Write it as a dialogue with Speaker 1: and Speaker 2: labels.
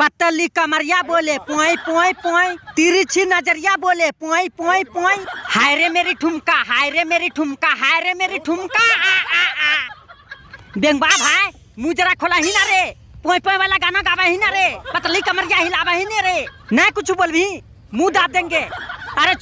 Speaker 1: पतली कमरिया बोले पोई पोई पोई तिरछी नजरिया बोले पोई पोई पोई हाय रे मेरी ठुमका हाय रे मेरी ठुमका हाय रे मेरी ठुमका आ बेंगबा भाई मुंह जरा खोला ही ना रे पोई पोई वाला गाना गावा ही ना रे पतली कमरिया हिलावा ही ना रे ना कुछ बोल मुंह दाब देंगे अरे